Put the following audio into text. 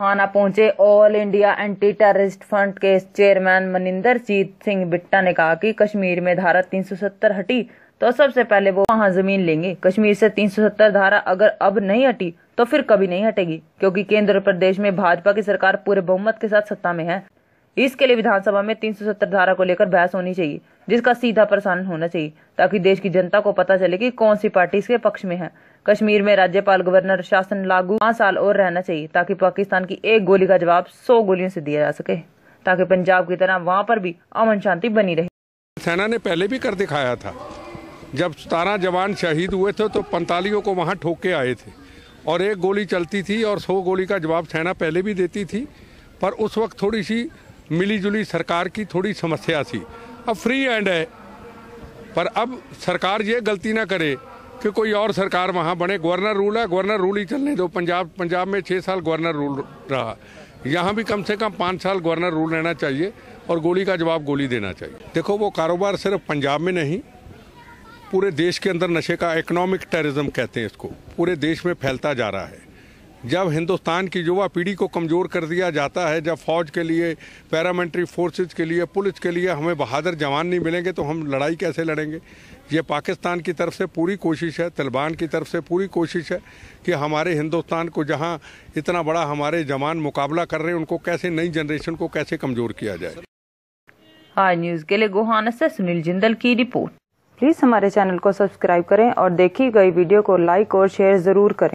थाना पहुंचे All India Anti Terrorist Front के चेयरमैन मनिंदर जीत सिंह बिट्टा ने कहा कि कश्मीर में धारा 370 हटी तो सबसे पहले वो वहां जमीन लेंगे कश्मीर से 370 धारा अगर अब नहीं हटी तो फिर कभी नहीं हटेगी क्योंकि केंद्र प्रदेश में भाजपा की सरकार पूरे बहुमत के साथ सत्ता में है इसके लिए विधानसभा में तीन धारा को लेकर बहस होनी चाहिए जिसका सीधा प्रसारण होना चाहिए ताकि देश की जनता को पता चले कि कौन सी पार्टी इसके पक्ष में है कश्मीर में राज्यपाल गवर्नर शासन लागू पाँच साल और रहना चाहिए ताकि पाकिस्तान की एक गोली का जवाब सौ गोलियों से दिया जा सके ताकि पंजाब की तरह वहाँ पर भी अमन शांति बनी रहे सेना ने पहले भी कर दिखाया था जब सतारह जवान शहीद हुए थे तो पैंतालियों को वहाँ ठोक के आए थे और एक गोली चलती थी और सौ गोली का जवाब सेना पहले भी देती थी पर उस वक्त थोड़ी सी मिलीजुली सरकार की थोड़ी समस्या थी अब फ्री हैंड है पर अब सरकार ये गलती ना करे कि कोई और सरकार वहाँ बने गवर्नर रूल है गवर्नर रूल ही चलने दो पंजाब पंजाब में छः साल गवर्नर रूल रहा यहाँ भी कम से कम पाँच साल गवर्नर रूल रहना चाहिए और गोली का जवाब गोली देना चाहिए देखो वो कारोबार सिर्फ पंजाब में नहीं पूरे देश के अंदर नशे का इकोनॉमिक टेररिज्म कहते हैं इसको पूरे देश में फैलता जा रहा है जब हिंदुस्तान की युवा पीढ़ी को कमज़ोर कर दिया जाता है जब फौज के लिए पैरामिलिट्री फोर्सेज के लिए पुलिस के लिए हमें बहादुर जवान नहीं मिलेंगे तो हम लड़ाई कैसे लड़ेंगे ये पाकिस्तान की तरफ से पूरी कोशिश है तलिबान की तरफ से पूरी कोशिश है कि हमारे हिंदुस्तान को जहां इतना बड़ा हमारे जवान मुकाबला कर रहे हैं उनको कैसे नई जनरेशन को कैसे कमज़ोर किया जाए आई न्यूज़ के लिए गोहाना से सुनील जिंदल की रिपोर्ट प्लीज़ हमारे चैनल को सब्सक्राइब करें और देखी गई वीडियो को लाइक और शेयर ज़रूर करें